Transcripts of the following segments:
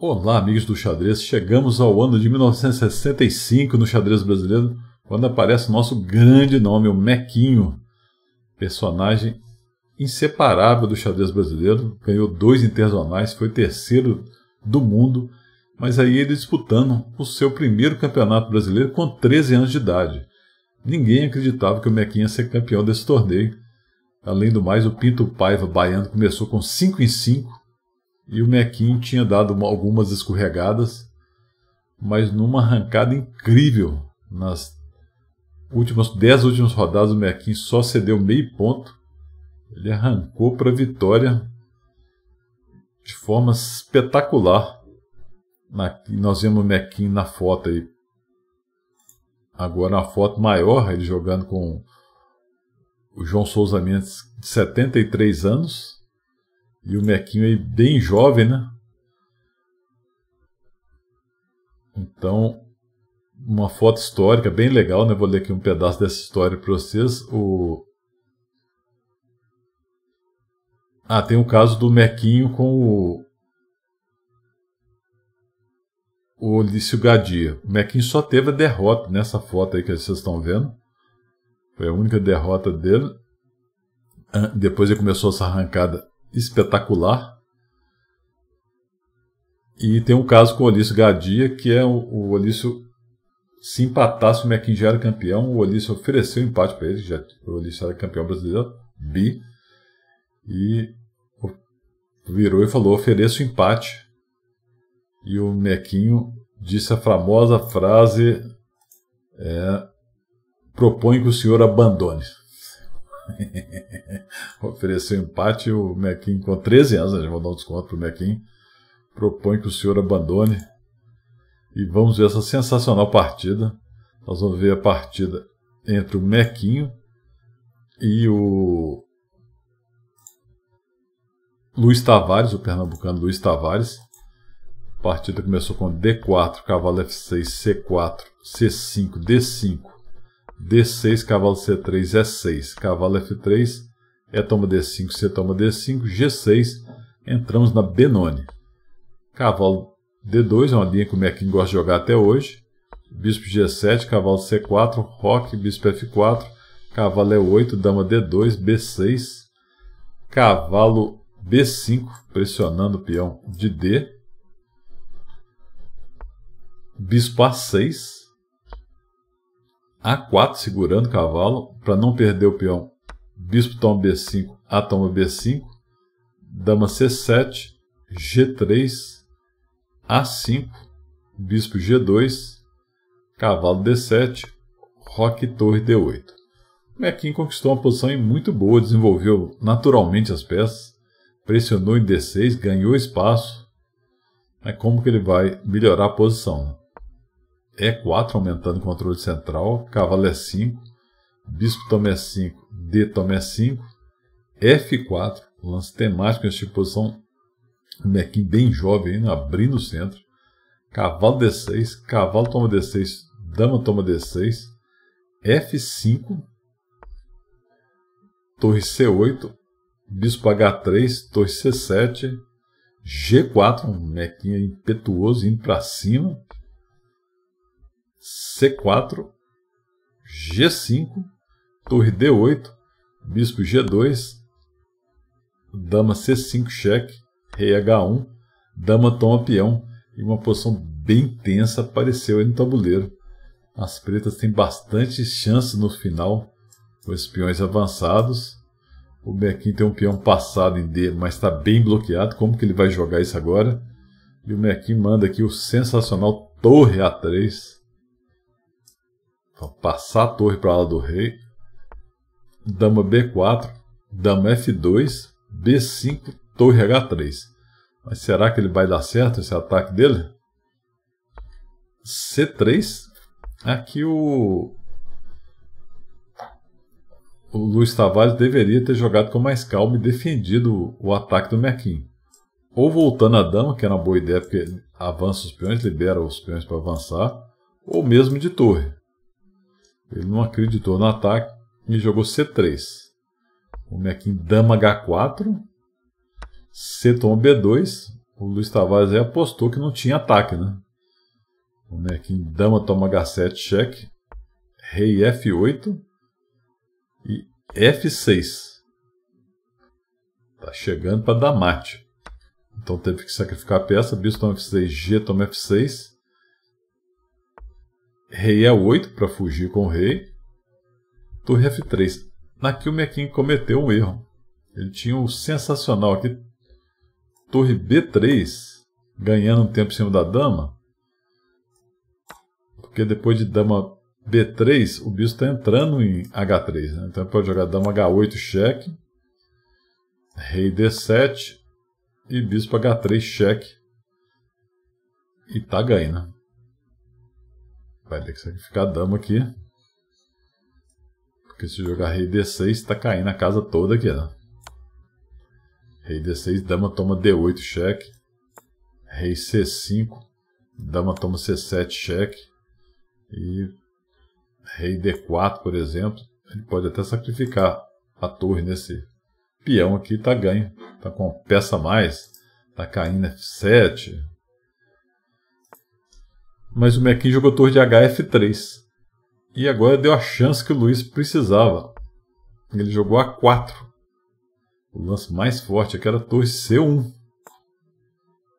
Olá, amigos do xadrez. Chegamos ao ano de 1965 no xadrez brasileiro, quando aparece o nosso grande nome, o Mequinho, personagem inseparável do xadrez brasileiro. Ganhou dois internacionais, foi terceiro do mundo, mas aí ele disputando o seu primeiro campeonato brasileiro com 13 anos de idade. Ninguém acreditava que o Mequinho ia ser campeão desse torneio. Além do mais, o Pinto Paiva baiano começou com 5 em 5 e o Mequinho tinha dado algumas escorregadas, mas numa arrancada incrível nas últimas dez últimas rodadas o Mequinho só cedeu meio ponto. Ele arrancou para a vitória de forma espetacular. Na, nós vemos o Mequinho na foto aí. Agora na foto maior, ele jogando com o João Souza Mendes, de 73 anos. E o Mequinho aí bem jovem, né? Então, uma foto histórica bem legal, né? Vou ler aqui um pedaço dessa história para vocês. O... Ah, tem o caso do Mequinho com o. O Lício Gadia. O Mequinho só teve a derrota nessa foto aí que vocês estão vendo. Foi a única derrota dele. Ah, depois ele começou essa arrancada espetacular. E tem um caso com o Olício Gadia, que é o, o Olício, se empatasse o Mequim já era campeão, o Olício ofereceu empate para ele, já, o Olício era campeão brasileiro, bi, e virou e falou, ofereço empate. E o Mequinho disse a famosa frase, é, propõe que o senhor abandone. Ofereceu empate o Mequim com 13 anos, gente vou dar um desconto para o Mequim. Propõe que o senhor abandone. E vamos ver essa sensacional partida. Nós vamos ver a partida entre o Mequinho e o Luiz Tavares, o pernambucano Luiz Tavares. A partida começou com D4, cavalo F6, C4, C5, D5, D6, cavalo C3 e 6, cavalo F3 é toma D5, C toma D5, G6, entramos na Benoni. Cavalo D2 é uma linha que o Mequinho gosta de jogar até hoje. Bispo G7, cavalo C4, Roque, bispo F4, cavalo E8, dama D2, B6, cavalo B5, pressionando o peão de D, bispo A6, a4 segurando o cavalo para não perder o peão. Bispo toma B5, A toma B5, dama C7, G3, A5, bispo G2, cavalo D7, roque torre D8. Mequim conquistou uma posição muito boa, desenvolveu naturalmente as peças, pressionou em D6, ganhou espaço. É como que ele vai melhorar a posição? Né? E4 é aumentando o controle central, cavalo E5, é bispo toma é E5, D toma E5, F4, lance temático nesse tipo de posição, o Mequim bem jovem abrindo o centro, cavalo D6, cavalo toma D6, dama toma D6, F5, torre C8, bispo H3, torre C7, G4, um mequinha impetuoso indo para cima, C4, G5, torre D8, bispo G2, dama C5 cheque, rei H1, dama toma peão e uma posição bem tensa apareceu aí no tabuleiro. As pretas têm bastante chance no final com os peões avançados. O Mequinho tem um peão passado em D, mas está bem bloqueado. Como que ele vai jogar isso agora? E o Mequinho manda aqui o sensacional Torre A3 passar a torre para a ala do rei. Dama B4, dama F2, B5, torre H3. Mas será que ele vai dar certo esse ataque dele? C3. Aqui o, o Luiz Tavares deveria ter jogado com mais calma e defendido o ataque do Mequim. Ou voltando a dama, que era é uma boa ideia, porque avança os peões, libera os peões para avançar, ou mesmo de torre. Ele não acreditou no ataque e jogou C3. O Mequim dama H4. C toma B2. O Luiz Tavares aí apostou que não tinha ataque, né? O Mequim dama toma H7 cheque. Rei F8 e F6. Tá chegando para dar mate. Então teve que sacrificar a peça. Bispo toma F6, G toma F6. Rei E8 é para fugir com o rei. Torre F3. Naqui o Mequim cometeu um erro. Ele tinha o um sensacional aqui. Torre B3, ganhando um tempo em cima da dama. Porque depois de dama B3, o bicho está entrando em H3. Né? Então pode jogar dama H8 cheque. Rei D7 e bispo H3 cheque. E tá ganho, né? Vai ter que sacrificar a dama aqui. Porque se jogar rei d6, está caindo a casa toda aqui, ó. Né? Rei d6, dama toma d8 cheque. Rei c5, dama toma c7 cheque. E rei d4, por exemplo, ele pode até sacrificar a torre nesse peão aqui, tá ganho. Tá com peça a mais. Tá caindo f7, mas o Mequim jogou torre de HF3. E agora deu a chance que o Luiz precisava. Ele jogou A4. O lance mais forte aqui era torre C1.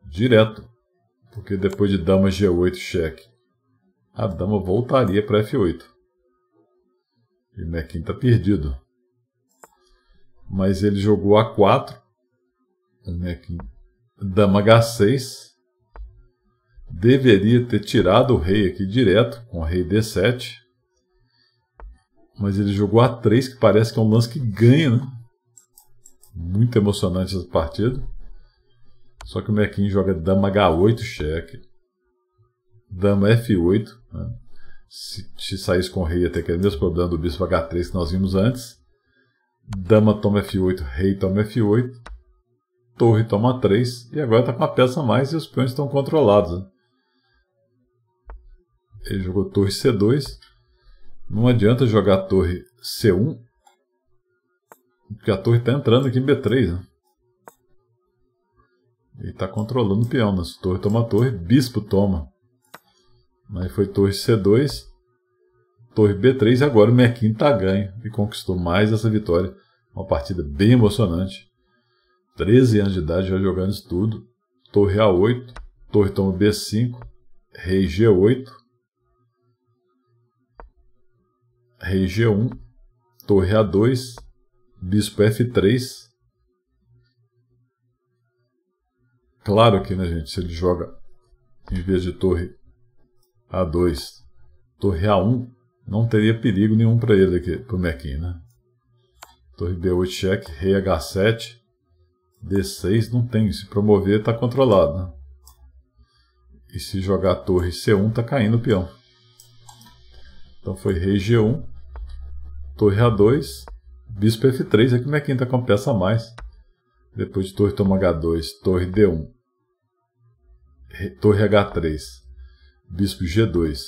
Direto. Porque depois de dama G8 cheque, a dama voltaria para F8. E o Mequim está perdido. Mas ele jogou A4. O Mequim dama H6 deveria ter tirado o rei aqui direto, com o rei d7. Mas ele jogou a3, que parece que é um lance que ganha, né? Muito emocionante essa partida. Só que o Mequinho joga dama h8 cheque. Dama f8. Né? Se, se saísse com o rei, até que é o mesmo problema do bispo h3 que nós vimos antes. Dama toma f8, rei toma f8 torre toma 3 e agora está com uma peça a mais e os peões estão controlados. Né? ele jogou torre C2. Não adianta jogar torre C1, porque a torre está entrando aqui em B3. Né? Ele está controlando o peão. Né? Se torre toma torre, bispo toma. Aí foi torre C2, torre B3 e agora o Mequim está ganho e conquistou mais essa vitória. Uma partida bem emocionante. 13 anos de idade já jogando isso tudo. Torre A8, torre toma B5, rei G8, rei G1, torre A2, bispo F3. Claro que, né, gente, se ele joga em vez de torre A2, torre A1, não teria perigo nenhum para ele aqui, para o Mequim, né? Torre B8 cheque, rei H7, D6 não tem, se promover está controlado, né? E se jogar torre C1, está caindo o peão. Então foi rei G1, torre A2, bispo F3, aqui é minha quinta compensa mais. Depois de torre toma H2, torre D1, torre H3, bispo G2,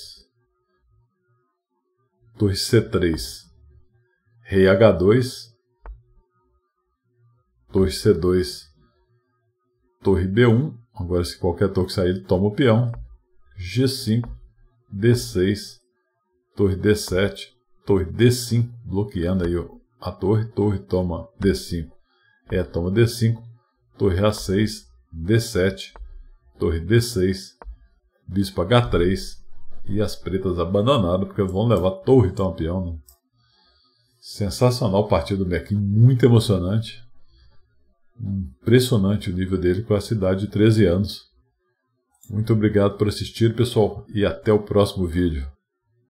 torre C3, rei H2, torre C2, torre B1, agora se qualquer torre sair ele toma o peão, G5, D6, torre D7, torre D5, bloqueando aí a torre, torre toma D5, é toma D5, torre A6, D7, torre D6, bispo H3, e as pretas abandonaram, porque vão levar torre então peão. Né? Sensacional partida do Mequim, muito emocionante. Impressionante o nível dele com a cidade de 13 anos. Muito obrigado por assistir, pessoal, e até o próximo vídeo.